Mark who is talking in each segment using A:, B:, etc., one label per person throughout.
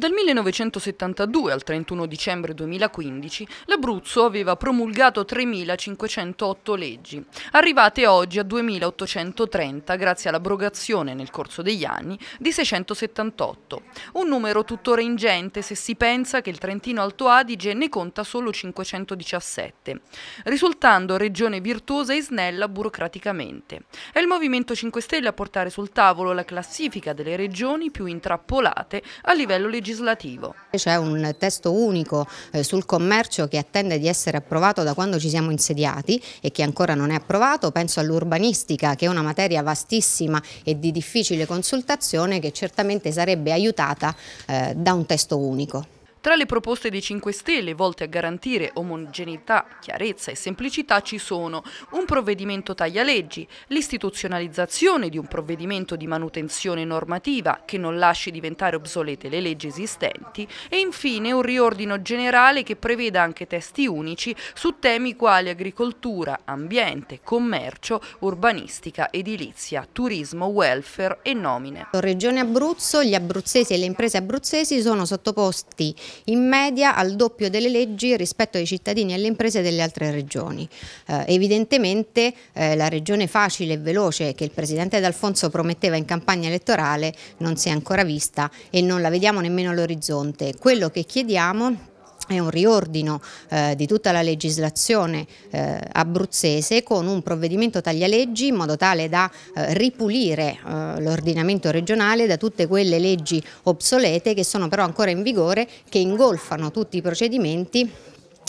A: Dal 1972 al 31 dicembre 2015 l'Abruzzo aveva promulgato 3.508 leggi, arrivate oggi a 2.830 grazie all'abrogazione nel corso degli anni di 678, un numero tuttora ingente se si pensa che il Trentino Alto Adige ne conta solo 517, risultando regione virtuosa e snella burocraticamente. È il Movimento 5 Stelle a portare sul tavolo la classifica delle regioni più intrappolate a livello legislativo legislativo.
B: C'è un testo unico eh, sul commercio che attende di essere approvato da quando ci siamo insediati e che ancora non è approvato, penso all'urbanistica che è una materia vastissima e di difficile consultazione che certamente sarebbe aiutata eh, da un testo unico.
A: Tra le proposte dei 5 Stelle volte a garantire omogeneità, chiarezza e semplicità ci sono un provvedimento taglialeggi, l'istituzionalizzazione di un provvedimento di manutenzione normativa che non lasci diventare obsolete le leggi esistenti e infine un riordino generale che preveda anche testi unici su temi quali agricoltura, ambiente, commercio, urbanistica, edilizia, turismo, welfare e nomine.
B: Regione Abruzzo, gli abruzzesi e le imprese abruzzesi sono sottoposti in media al doppio delle leggi rispetto ai cittadini e alle imprese delle altre regioni. Eh, evidentemente eh, la regione facile e veloce che il presidente D'Alfonso prometteva in campagna elettorale non si è ancora vista e non la vediamo nemmeno all'orizzonte. Quello che chiediamo è un riordino eh, di tutta la legislazione eh, abruzzese con un provvedimento taglialeggi in modo tale da eh, ripulire eh, l'ordinamento regionale da tutte quelle leggi obsolete che sono però ancora in vigore, che ingolfano tutti i procedimenti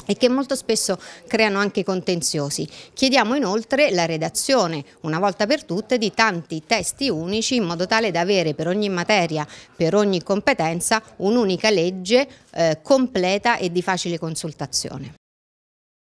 B: e che molto spesso creano anche contenziosi. Chiediamo inoltre la redazione, una volta per tutte, di tanti testi unici in modo tale da avere per ogni materia, per ogni competenza, un'unica legge eh, completa e di facile consultazione.